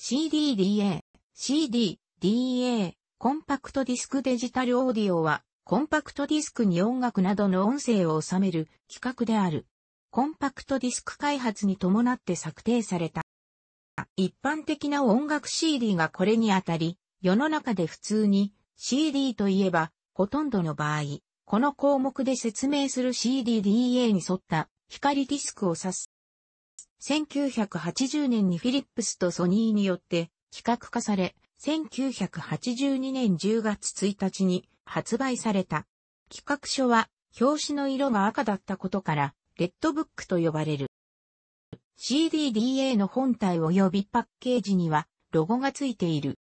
CDDA、CD、DA、コンパクトディスクデジタルオーディオは、コンパクトディスクに音楽などの音声を収める企画である。コンパクトディスク開発に伴って策定された。一般的な音楽 CD がこれにあたり、世の中で普通に CD といえば、ほとんどの場合、この項目で説明する CDDA に沿った光ディスクを指す。1980年にフィリップスとソニーによって企画化され、1982年10月1日に発売された。企画書は表紙の色が赤だったことから、レッドブックと呼ばれる。CDDA の本体及びパッケージにはロゴがついている。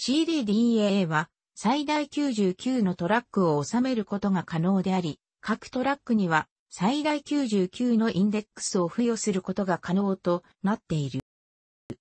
CDDA は最大99のトラックを収めることが可能であり、各トラックには最大99のインデックスを付与することが可能となっている。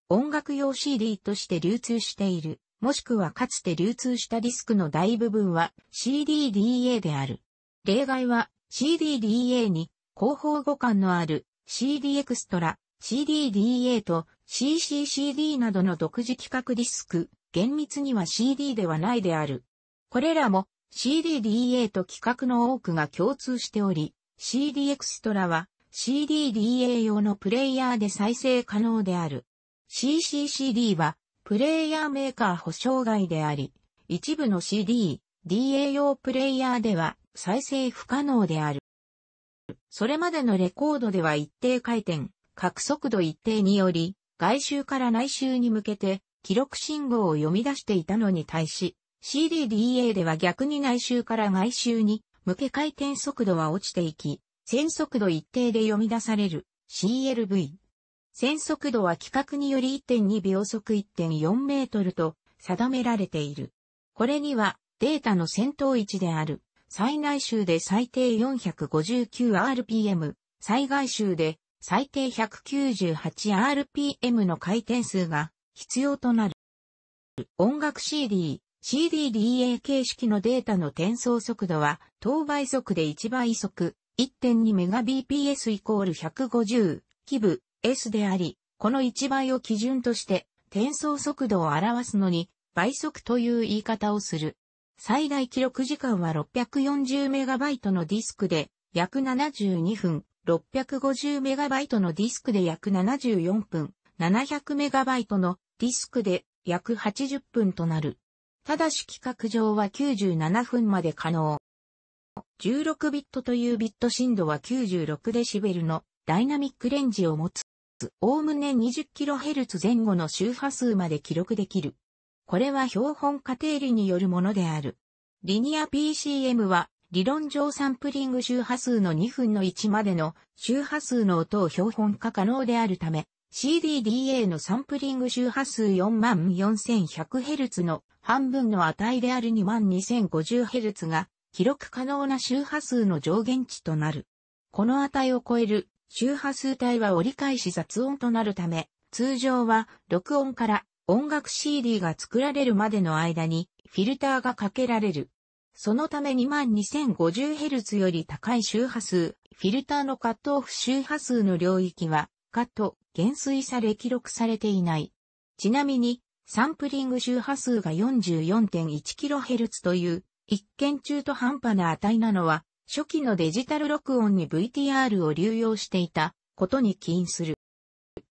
音楽用 CD として流通している、もしくはかつて流通したディスクの大部分は CDDA である。例外は CDDA に広報互換のある CD エクストラ、CDDA と CCCD などの独自規格ディスク、厳密には CD ではないである。これらも CDDA と規格の多くが共通しており、CD エクストラは CDDA 用のプレイヤーで再生可能である。CCCD はプレイヤーメーカー保証外であり、一部の CD、DA 用プレイヤーでは再生不可能である。それまでのレコードでは一定回転、角速度一定により、外周から内周に向けて記録信号を読み出していたのに対し、CDDA では逆に内周から外周に向け回転速度は落ちていき、線速度一定で読み出される CLV。線速度は規格により1.2秒速1.4メートルと定められている。これにはデータの先頭位置である最内周で最低 459rpm、最外周で最低 198rpm の回転数が必要となる。音楽 CD、CDDA 形式のデータの転送速度は、等倍速で1倍速、1.2Mbps イコール150、キブ S であり、この1倍を基準として、転送速度を表すのに、倍速という言い方をする。最大記録時間は 640MB のディスクで、約72分、650MB のディスクで約74分、700MB のディスクで約80分となる。ただし規格上は97分まで可能。16ビットというビット振動は96デシベルのダイナミックレンジを持つ。おおむね 20kHz 前後の周波数まで記録できる。これは標本過程理によるものである。リニア PCM は理論上サンプリング周波数の2分の1までの周波数の音を標本化可能であるため、CDDA のサンプリング周波数 44100Hz の半分の値である 22050Hz が、記録可能な周波数の上限値となる。この値を超える周波数帯は折り返し雑音となるため、通常は録音から音楽 CD が作られるまでの間にフィルターがかけられる。そのため 22050Hz より高い周波数、フィルターのカットオフ周波数の領域はカット、減衰され記録されていない。ちなみにサンプリング周波数が 44.1kHz という、一見中途半端な値なのは、初期のデジタル録音に VTR を流用していたことに起因する。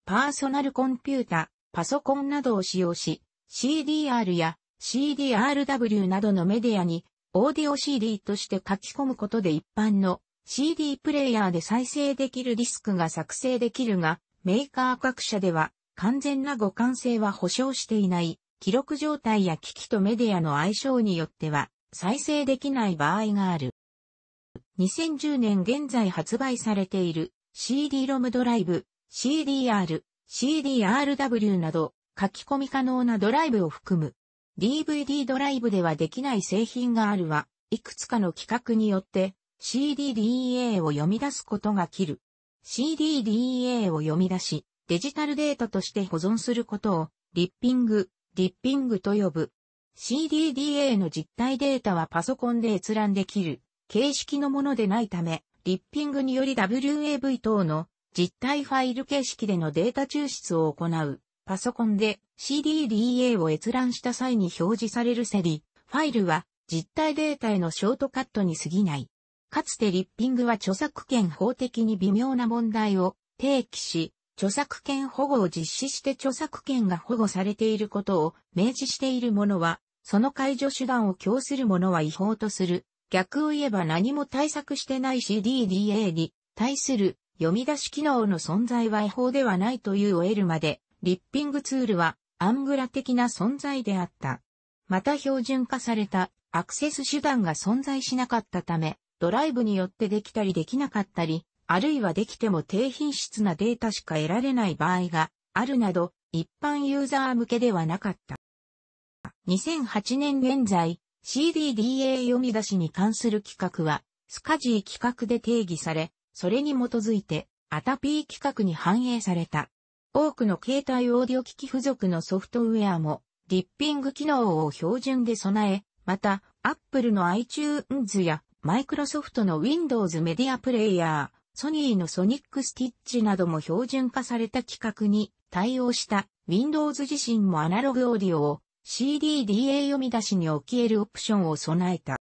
パーソナルコンピュータ、パソコンなどを使用し、CDR や CDRW などのメディアに、オーディオ CD として書き込むことで一般の CD プレイヤーで再生できるディスクが作成できるが、メーカー各社では完全な互換性は保証していない、記録状態や機器とメディアの相性によっては、再生できない場合がある。2010年現在発売されている CD-ROM ドライブ、CDR、CDRW など書き込み可能なドライブを含む DVD ドライブではできない製品があるは、いくつかの規格によって CDDA を読み出すことが切る。CDDA を読み出し、デジタルデータとして保存することを、リッピング、リッピングと呼ぶ。CDDA の実体データはパソコンで閲覧できる形式のものでないため、リッピングにより WAV 等の実体ファイル形式でのデータ抽出を行う。パソコンで CDDA を閲覧した際に表示されるセリ、ファイルは実体データへのショートカットに過ぎない。かつてリッピングは著作権法的に微妙な問題を提起し、著作権保護を実施して著作権が保護されていることを明示しているものは、その解除手段を供する者は違法とする。逆を言えば何も対策してない CDDA に対する読み出し機能の存在は違法ではないというを得るまで、リッピングツールはアングラ的な存在であった。また標準化されたアクセス手段が存在しなかったため、ドライブによってできたりできなかったり、あるいはできても低品質なデータしか得られない場合があるなど、一般ユーザー向けではなかった。2008年現在、CDDA 読み出しに関する規格は、スカジー規格で定義され、それに基づいて、アタピー企画に反映された。多くの携帯オーディオ機器付属のソフトウェアも、リッピング機能を標準で備え、また、Apple の iTunes や Microsoft の Windows メディアプレイヤー、ソニーのソニックスティッチなども標準化された規格に対応した Windows 自身もアナログオーディオを CDDA 読み出しに置き得るオプションを備えた。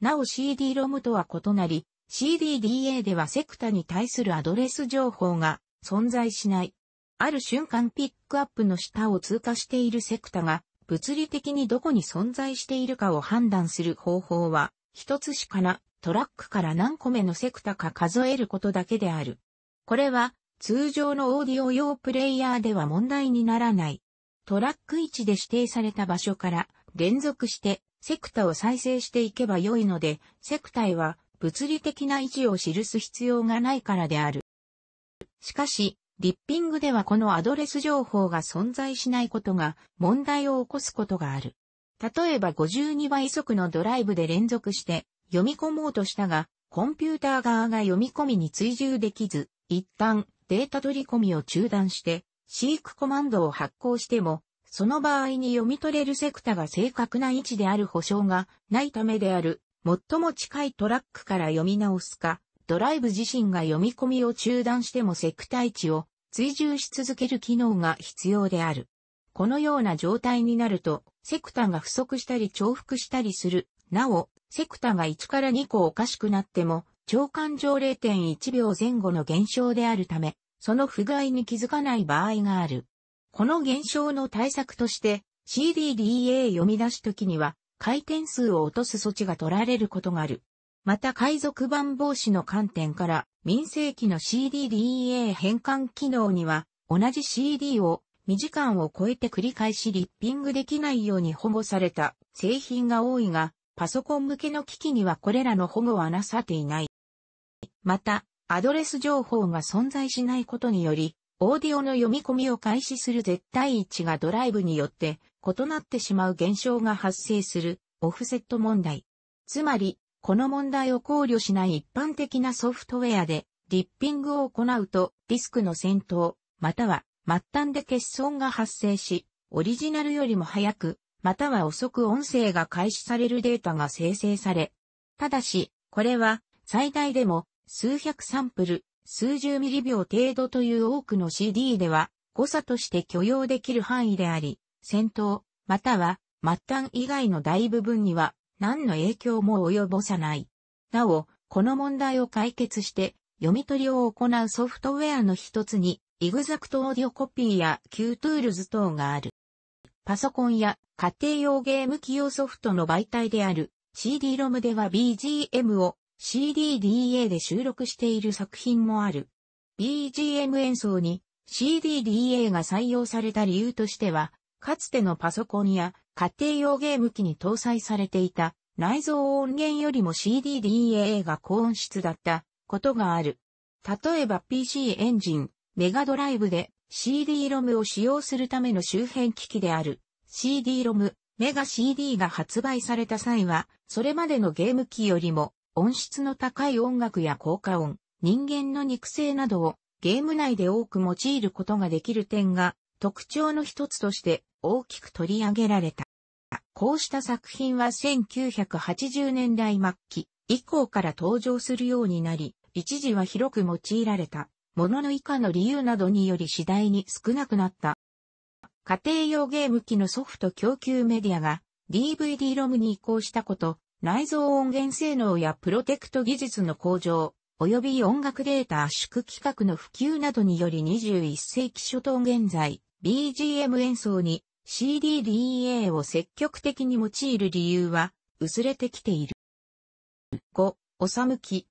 なお CD-ROM とは異なり、CDDA ではセクタに対するアドレス情報が存在しない。ある瞬間ピックアップの下を通過しているセクタが物理的にどこに存在しているかを判断する方法は一つしかなトラックから何個目のセクタか数えることだけである。これは通常のオーディオ用プレイヤーでは問題にならない。トラック位置で指定された場所から連続してセクタを再生していけば良いので、セクタへは物理的な位置を記す必要がないからである。しかし、リッピングではこのアドレス情報が存在しないことが問題を起こすことがある。例えば52倍速のドライブで連続して読み込もうとしたが、コンピューター側が読み込みに追従できず、一旦データ取り込みを中断して、飼育コマンドを発行しても、その場合に読み取れるセクタが正確な位置である保証がないためである、最も近いトラックから読み直すか、ドライブ自身が読み込みを中断してもセクタ位置を追従し続ける機能が必要である。このような状態になると、セクタが不足したり重複したりする。なお、セクタが1から2個おかしくなっても、長官上0.1秒前後の減少であるため、その不具合に気づかない場合がある。この減少の対策として、CDDA 読み出し時には、回転数を落とす措置が取られることがある。また海賊版防止の観点から、民生機の CDDA 変換機能には、同じ CD を2時間を超えて繰り返しリッピングできないように保護された製品が多いが、パソコン向けの機器にはこれらの保護はなさっていない。また、アドレス情報が存在しないことにより、オーディオの読み込みを開始する絶対位置がドライブによって異なってしまう現象が発生するオフセット問題。つまり、この問題を考慮しない一般的なソフトウェアでリッピングを行うとディスクの先頭、または末端で欠損が発生し、オリジナルよりも早くまたは遅く音声が開始されるデータが生成され、ただし、これは最大でも数百サンプル、数十ミリ秒程度という多くの CD では誤差として許容できる範囲であり、戦闘、または末端以外の大部分には何の影響も及ぼさない。なお、この問題を解決して読み取りを行うソフトウェアの一つに、イグザクトオーディオコピーや Q トゥールズ等がある。パソコンや家庭用ゲーム機用ソフトの媒体である CD-ROM では BGM を CDDA で収録している作品もある。BGM 演奏に CDDA が採用された理由としては、かつてのパソコンや家庭用ゲーム機に搭載されていた内蔵音源よりも CDDA が高音質だったことがある。例えば PC エンジン、メガドライブで CD-ROM を使用するための周辺機器である CD-ROM メガ CD が発売された際は、それまでのゲーム機よりも音質の高い音楽や効果音、人間の肉声などをゲーム内で多く用いることができる点が特徴の一つとして大きく取り上げられた。こうした作品は1980年代末期以降から登場するようになり、一時は広く用いられた。ものの以下の理由などにより次第に少なくなった。家庭用ゲーム機のソフト供給メディアが DVD ロムに移行したこと、内蔵音源性能やプロテクト技術の向上、及び音楽データ圧縮規格の普及などにより21世紀初頭現在、BGM 演奏に CDDA を積極的に用いる理由は薄れてきている。5、おさむき。